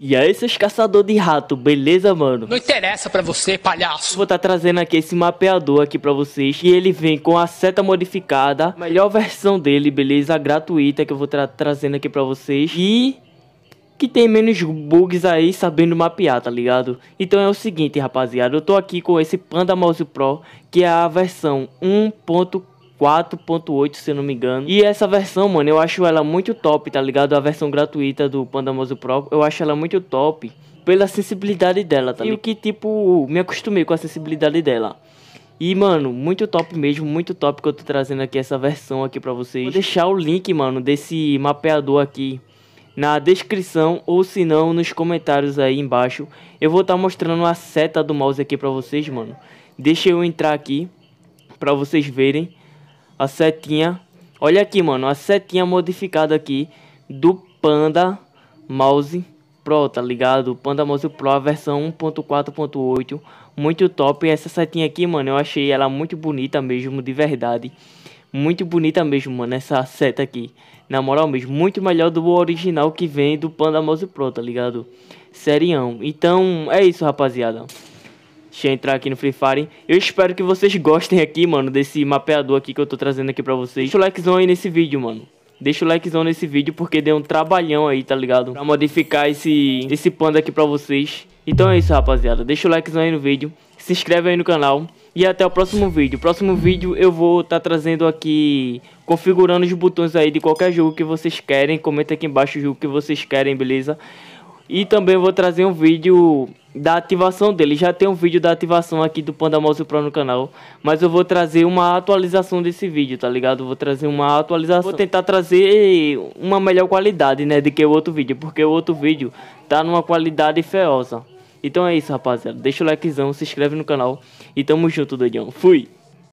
E aí, seus caçadores de rato, beleza, mano? Não interessa para você, palhaço. Vou estar tá trazendo aqui esse mapeador aqui para vocês. E ele vem com a seta modificada. Melhor versão dele, beleza? Gratuita que eu vou estar tá trazendo aqui para vocês. E que tem menos bugs aí sabendo mapear, tá ligado? Então é o seguinte, rapaziada. Eu tô aqui com esse Panda Mouse Pro, que é a versão 1.4. 4.8, se eu não me engano. E essa versão, mano, eu acho ela muito top, tá ligado? A versão gratuita do Pandamoso Pro, eu acho ela muito top pela sensibilidade dela, tá ligado? E o que, tipo, me acostumei com a sensibilidade dela. E, mano, muito top mesmo, muito top que eu tô trazendo aqui essa versão aqui pra vocês. Vou deixar o link, mano, desse mapeador aqui na descrição ou se não nos comentários aí embaixo. Eu vou estar tá mostrando a seta do mouse aqui pra vocês, mano. Deixa eu entrar aqui pra vocês verem a setinha. Olha aqui, mano, a setinha modificada aqui do Panda Mouse Pro, tá ligado? Panda Mouse Pro, a versão 1.4.8, muito top. Essa setinha aqui, mano, eu achei ela muito bonita mesmo, de verdade. Muito bonita mesmo, mano, essa seta aqui. Na moral mesmo, muito melhor do original que vem do Panda Mouse Pro, tá ligado? Serião. Então, é isso, rapaziada. Deixa eu entrar aqui no Free Fire. Eu espero que vocês gostem aqui, mano, desse mapeador aqui que eu tô trazendo aqui pra vocês. Deixa o likezão aí nesse vídeo, mano. Deixa o likezão nesse vídeo porque deu um trabalhão aí, tá ligado? Pra modificar esse, esse panda aqui pra vocês. Então é isso, rapaziada. Deixa o likezão aí no vídeo. Se inscreve aí no canal. E até o próximo vídeo. Próximo vídeo eu vou estar tá trazendo aqui, configurando os botões aí de qualquer jogo que vocês querem. Comenta aqui embaixo o jogo que vocês querem, beleza? E também vou trazer um vídeo da ativação dele. Já tem um vídeo da ativação aqui do Panda Mouse Pro no canal, mas eu vou trazer uma atualização desse vídeo, tá ligado? Vou trazer uma atualização. Vou tentar trazer uma melhor qualidade, né, do que o outro vídeo, porque o outro vídeo tá numa qualidade feosa. Então é isso, rapaziada. Deixa o likezão, se inscreve no canal e tamo junto, doidão. Fui!